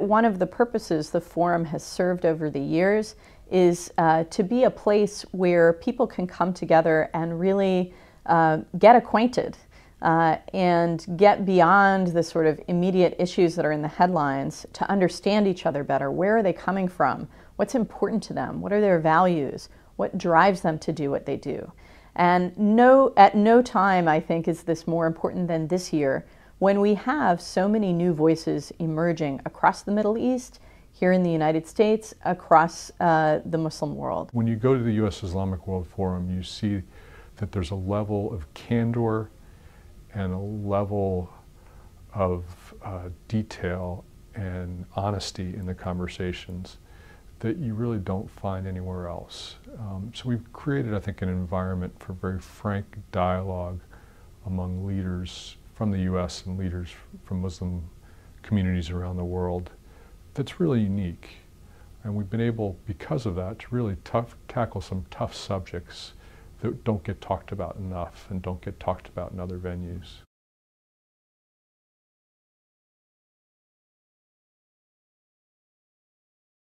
One of the purposes the forum has served over the years is uh, to be a place where people can come together and really uh, get acquainted uh, and get beyond the sort of immediate issues that are in the headlines to understand each other better. Where are they coming from? What's important to them? What are their values? What drives them to do what they do? And no, at no time, I think, is this more important than this year when we have so many new voices emerging across the Middle East, here in the United States, across uh, the Muslim world. When you go to the U.S. Islamic World Forum, you see that there's a level of candor and a level of uh, detail and honesty in the conversations that you really don't find anywhere else. Um, so we've created, I think, an environment for very frank dialogue among leaders from the U.S. and leaders from Muslim communities around the world that's really unique. And we've been able, because of that, to really tough, tackle some tough subjects that don't get talked about enough and don't get talked about in other venues.